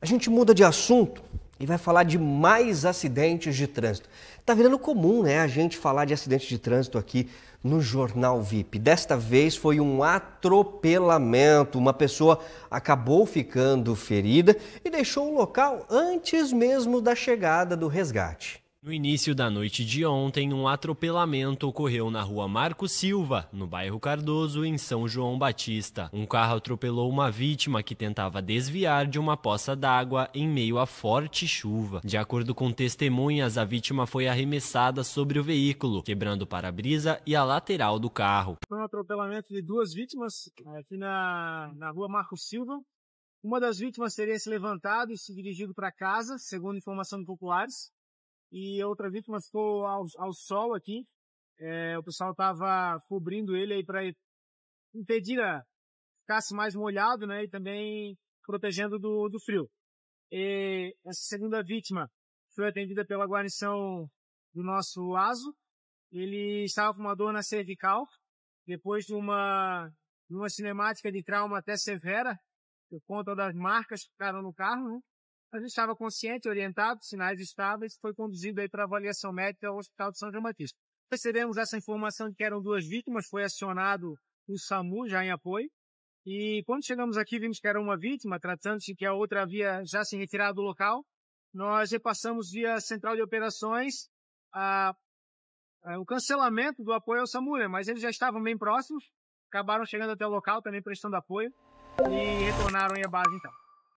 A gente muda de assunto e vai falar de mais acidentes de trânsito. Tá virando comum, né, a gente falar de acidentes de trânsito aqui no Jornal VIP. Desta vez foi um atropelamento. Uma pessoa acabou ficando ferida e deixou o local antes mesmo da chegada do resgate. No início da noite de ontem, um atropelamento ocorreu na rua Marco Silva, no bairro Cardoso, em São João Batista. Um carro atropelou uma vítima que tentava desviar de uma poça d'água em meio a forte chuva. De acordo com testemunhas, a vítima foi arremessada sobre o veículo, quebrando o para-brisa e a lateral do carro. Foi um atropelamento de duas vítimas é, aqui na, na rua Marco Silva. Uma das vítimas teria se levantado e se dirigido para casa, segundo informação de populares e outra vítima ficou ao, ao sol aqui. É, o pessoal estava cobrindo ele aí para impedir a ficasse mais molhado, né? E também protegendo do, do frio. E essa segunda vítima foi atendida pela guarnição do nosso ASO. Ele estava com uma dor na cervical, depois de uma, uma cinemática de trauma até severa, por conta das marcas que ficaram no carro, né? A gente estava consciente, orientado, sinais estáveis, foi conduzido aí para avaliação médica ao Hospital de São João Batista. Recebemos essa informação de que eram duas vítimas, foi acionado o SAMU já em apoio. E quando chegamos aqui, vimos que era uma vítima, tratando-se que a outra havia já se retirado do local. Nós repassamos via central de operações a, a, o cancelamento do apoio ao SAMU, né? mas eles já estavam bem próximos, acabaram chegando até o local, também prestando apoio, e retornaram à base então.